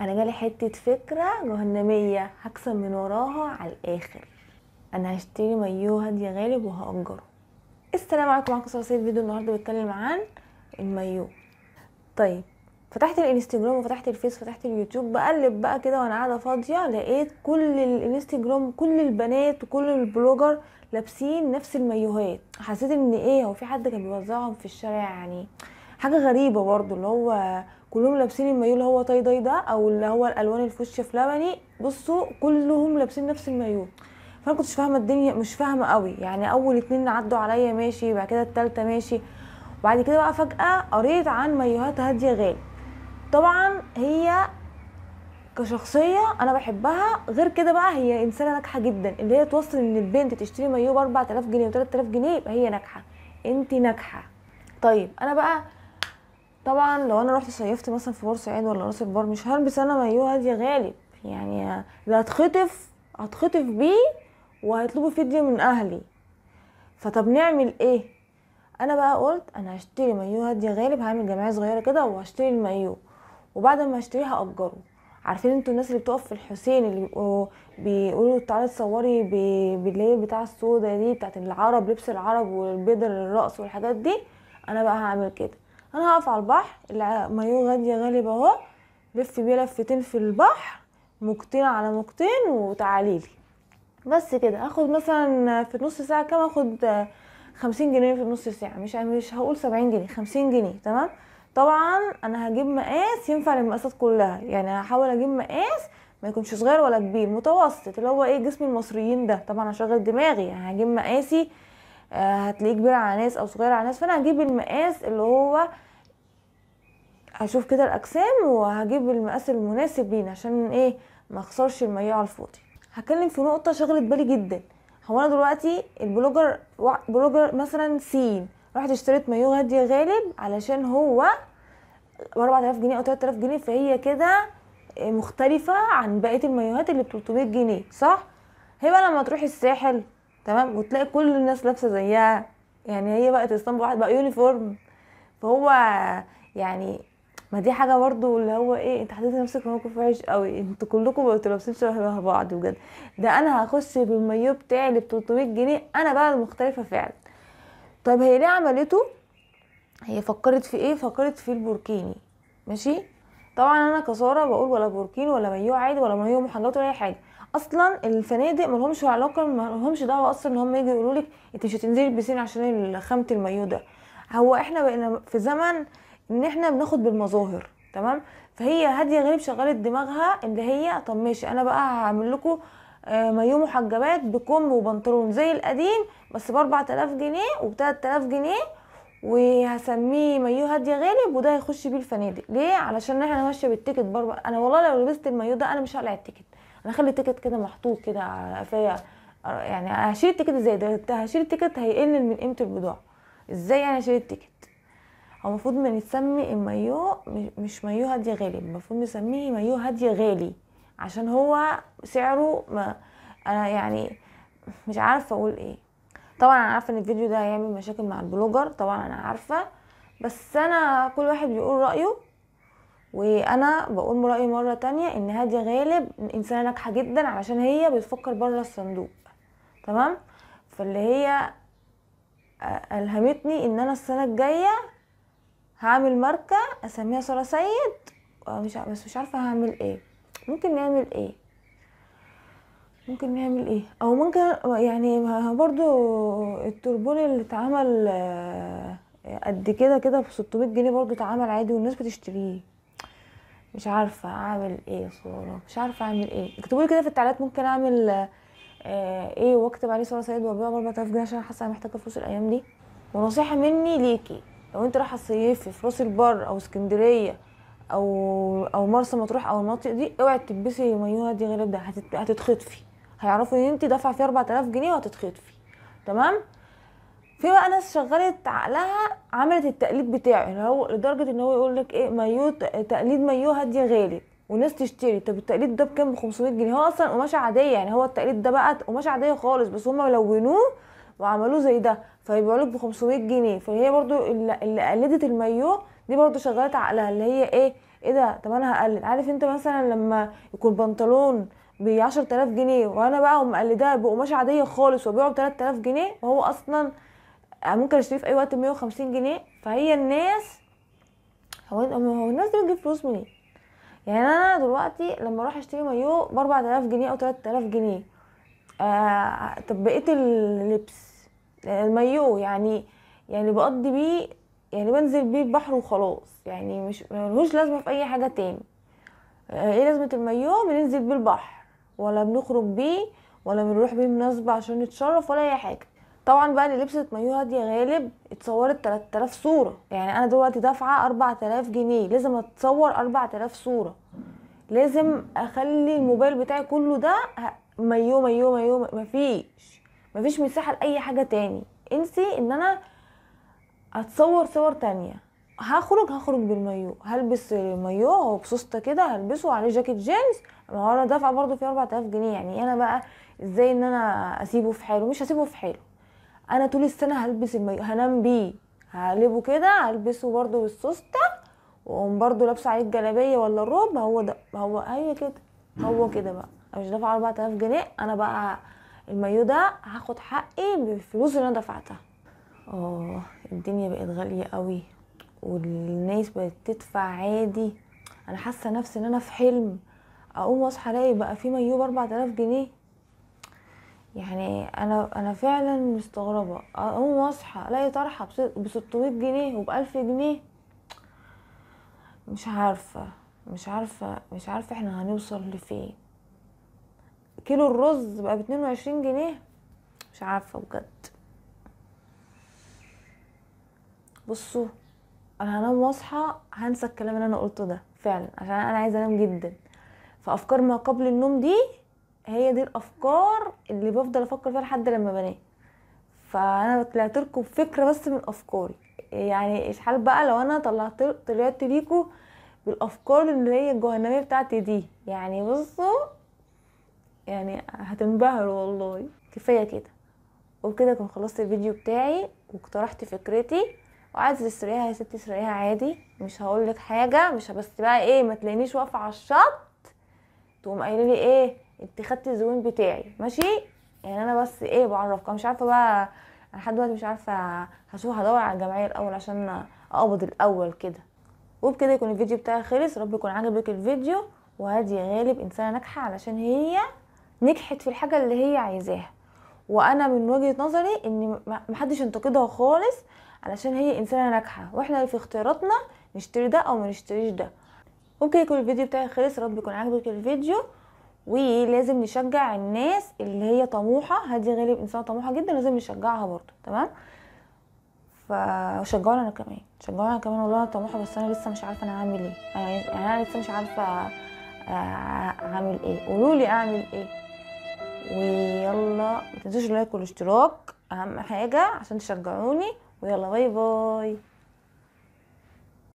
انا جالي حته فكره جهنميه هكسب من وراها على الاخر انا هشتري مايو هاديه غالب وهاجره السلام عليكم معاكم صراصير فيديو النهارده بتكلم عن المايو طيب فتحت الانستجرام وفتحت الفيس فتحت اليوتيوب بقلب بقى كده وانا قاعده فاضيه لقيت كل الانستجرام كل البنات وكل البلوجر لابسين نفس المايوهات حسيت ان ايه هو في حد كان بيوزعهم في الشارع يعني حاجه غريبه برضو اللي هو كلهم لابسين المايو اللي هو تاي داي ده او اللي هو الالوان الفوشيا في لبني بصوا كلهم لابسين نفس المايو فانا كنتش فاهمه الدنيا مش فاهمه قوي يعني اول اتنين عدوا عليا ماشي بعد كده التالتة ماشي وبعد كده بقى فجاه قريت عن مايوهات هاديه غالي طبعا هي كشخصيه انا بحبها غير كده بقى هي انسانه ناجحه جدا اللي هي توصل ان البنت تشتري مايو ب 4000 جنيه و 3000 جنيه يبقى هي ناجحه انت ناجحه طيب انا بقى طبعا لو انا رحت صيفت مثلا في بورسعيد ولا راس البر مش هلبس انا مايوه هاديه غالب يعني ده هتخطف هتخطف بيه وهيطلبوا فيديو من اهلي فطب نعمل ايه انا بقى قلت انا هشتري مايوه هاديه غالب هعمل جمعيه صغيره كده وهشتري المايوه وبعد ما اشتريها هاجره عارفين انتوا الناس اللي بتقف في الحسين اللي بيبقوا بيقولوا تعالي تصوري بالليل بتاع السودا دي بتاعت العرب لبس العرب والبيضه للرأس والحاجات دي انا بقى هعمل كده انا هقف على البحر المايو غاديه غالب اهو لف بيه لفتين في البحر موجتين على موجتين وتعاليلي بس كده هاخد مثلا في نص ساعه كام اخد خمسين جنيه في نص ساعه مش مش هقول سبعين جنيه خمسين جنيه تمام طبعا انا هجيب مقاس ينفع للمقاسات كلها يعني هحاول اجيب مقاس ما يكونش صغير ولا كبير متوسط اللي هو ايه جسم المصريين ده طبعا هشغل دماغي يعني هجيب مقاسي آه، هتلاقيه كبير على ناس او صغير على ناس فانا هجيب المقاس اللي هو هشوف كده الاجسام وهجيب المقاس المناسب لينا عشان ايه ما اخسرش الميه على الفاضي هتكلم في نقطه شغلت بالي جدا هو انا دلوقتي البلوجر بلوجر مثلا سين رحت اشتريت مايو غادي غالب علشان هو ب 4000 جنيه او 3000 جنيه فهي كده مختلفه عن بقيه المايوهات اللي ب 300 جنيه صح هي بقى لما تروحي الساحل تمام وتلاقي كل الناس لابسه زيها يعني هي بقت اسطنبول واحد بقى يونيفورم فهو يعني ما دي حاجه برضو اللي هو ايه انت حطيت نفسك في موقف وحش قوي انتوا كلكم بقيتوا لابسين شبه بعض بجد ده انا هخش بالمايو بتاعي اللي ب 300 جنيه انا بقى المختلفه فعلا طيب هي ليه عملته هي فكرت في ايه فكرت في البوركيني ماشي طبعا انا كساره بقول ولا بوركيني ولا مايو عادي ولا مايو محنط ولا اي حاجه اصلا الفنادق ملهمش علاقه ملهمش دعوه اصلا ان هم يجوا يقولوا لك انت مش هتنزلي البسين عشان خامه المايو ده هو احنا بقينا في زمن ان احنا بناخد بالمظاهر تمام فهي هاديه غريب شغلت دماغها اللي هي طب ماشي انا بقى هعمل لكم آه، مايو محجبات بكم وبنطلون زي القديم بس ب 4000 جنيه وب 3000 جنيه وهسميه مايو هاديه غالب وده هيخش بيه الفنادق ليه علشان احنا ماشيه بالتيكت برضه انا والله لو لبست المايو ده انا مش هقلع التيكت انا اخلي التيكت كده محطوط كده على قفايا يعني هشيل التيكت ازاي ده هشيل التيكت هيقلل من قيمه البضاعه ازاي انا هشيل التيكت هو المفروض ما نسمي المايو مش مايو هاديه غالي المفروض نسميه مايو هاديه غالي عشان هو سعره ما انا يعني مش عارفه اقول ايه طبعا انا عارفه ان الفيديو ده هيعمل مشاكل مع البلوجر طبعا انا عارفه بس انا كل واحد بيقول رايه وانا بقول رايي مره تانية ان هادي غالب انسانه ناجحه جدا علشان هي بتفكر بره الصندوق تمام فاللي هي آه، الهمتني ان انا السنه الجايه هعمل ماركه اسميها ساره سيد آه، مش بس مش عارفه هعمل ايه ممكن نعمل ايه ممكن نعمل ايه او ممكن يعني برضو التربون اللي اتعمل آه، قد كده كده ب 600 جنيه برضو اتعمل عادي والناس بتشتريه مش عارفه اعمل ايه صوره مش عارفه اعمل ايه اكتبوا لي كده في التعليقات ممكن اعمل آه، ايه واكتب عليه صوره سيد وابيعه ب 4000 جنيه عشان حاسه انا محتاجه فلوس الايام دي ونصيحه مني ليكي لو انت رايحه تصيفي في راس البر او اسكندريه او او مرسى مطروح او المناطق دي اوعي تلبسي مايوه دي غير ده هتتخطفي هيعرفوا ان انت دافعه فيه 4000 جنيه وهتتخطفي تمام في بقى ناس شغلت عقلها عملت التقليد بتاعه اللي هو لدرجه ان هو يقول لك ايه مايو تقليد مايو هاديه غالي وناس تشتري طب التقليد ده بكام ب 500 جنيه هو اصلا قماشه عاديه يعني هو التقليد ده بقى قماشه عاديه خالص بس هم لونوه وعملوه زي ده فيبيعوا لك ب 500 جنيه فهي برضو اللي قلدت المايو دي برضو شغلت عقلها اللي هي ايه ايه ده طب انا هقلد عارف انت مثلا لما يكون بنطلون ب 10000 جنيه وانا بقى مقلداه بقماشه عاديه خالص وبيعه ب 3000 جنيه وهو اصلا ممكن اشتريه في اي وقت ب 150 جنيه فهي الناس هو هو الناس دي بتجيب فلوس منين يعني انا دلوقتي لما اروح اشتري مايو ب 4000 جنيه او 3000 جنيه آه طب بقيه اللبس المايو يعني يعني بقضي بيه يعني بنزل بيه البحر وخلاص يعني مش ملهوش لازمه في اي حاجه تاني آه ايه لازمه المايو بننزل بيه البحر ولا بنخرج بيه ولا بنروح بيه مناسبه عشان نتشرف ولا اي حاجه طبعا بقى اللي لبست مايوها دي غالب اتصورت 3000 صوره يعني انا دلوقتي دافعه 4000 جنيه لازم اتصور 4000 صوره لازم اخلي الموبايل بتاعي كله ده مايو مايو مايو مفيش مفيش مساحه لاي حاجه تاني انسي ان انا اتصور صور تانية هخرج هخرج بالمايو هلبس المايو هو كده هلبسه عليه جاكيت جينز ما هو انا دافعه برضه فيه 4000 جنيه يعني انا بقى ازاي ان انا اسيبه في حاله مش هسيبه في حاله انا طول السنه هلبس المايو هنام بيه هقلبه كده هلبسه برده بالسوسته واقوم برده لابسه عليه الجلابيه ولا الروب هو ده هو هي كده هو كده بقى انا مش دافعه 4000 جنيه انا بقى المايو ده هاخد حقي بالفلوس اللي انا دفعتها اه الدنيا بقت غاليه قوي والناس بقت تدفع عادي انا حاسه نفسي ان انا في حلم اقوم واصحى الاقي بقى في مايو ب 4000 جنيه يعني انا انا فعلا مستغربه اقوم واصحى الاقي طرحه ب 600 جنيه وب 1000 جنيه مش عارفه مش عارفه مش عارفه احنا هنوصل لفين كيلو الرز بقى ب 22 جنيه مش عارفه بجد بصوا انا هنام واصحى هنسى الكلام اللي انا قلته ده فعلا عشان انا عايزه انام جدا فافكار ما قبل النوم دي هي دي الافكار اللي بفضل افكر فيها لحد لما بنام فانا طلعت لكم بفكره بس من افكاري يعني اشحال بقى لو انا طلعت طلعت ليكم بالافكار اللي هي الجهنميه بتاعتي دي يعني بصوا يعني هتنبهروا والله كفايه كده وبكده كنت خلصت الفيديو بتاعي واقترحت فكرتي وعايز تسرقيها يا ستي تسرقيها عادي مش هقول لك حاجه مش بس بقى ايه ما تلاقينيش واقفه على الشط تقوم قايله لي ايه انت خدتي الزبون بتاعي ماشي يعني انا بس ايه بعرفك مش عارفه بقى لحد دلوقتي مش عارفه هشوف هدور على الجمعيه الاول عشان اقبض الاول كده وبكده يكون الفيديو بتاعي خلص رب يكون عجبك الفيديو وهادي غالب انسانه ناجحه علشان هي نجحت في الحاجه اللي هي عايزاها وانا من وجهه نظري ان محدش ينتقدها خالص علشان هي انسانه ناجحه واحنا في اختياراتنا نشتري ده او ما نشتريش ده وبكده يكون الفيديو بتاعي خلص رب يكون عجبك الفيديو ولازم نشجع الناس اللي هي طموحه هادي غالب انسانه طموحه جدا لازم نشجعها برضو تمام فشجعوني انا كمان شجعوني انا كمان والله انا طموحه بس انا لسه مش عارفه انا هعمل ايه يعني يعني انا لسه مش عارفه اعمل آه، ايه قولوا لي اعمل ايه ويلا ما تنسوش اللايك والاشتراك اهم حاجه عشان تشجعوني ويلا باي باي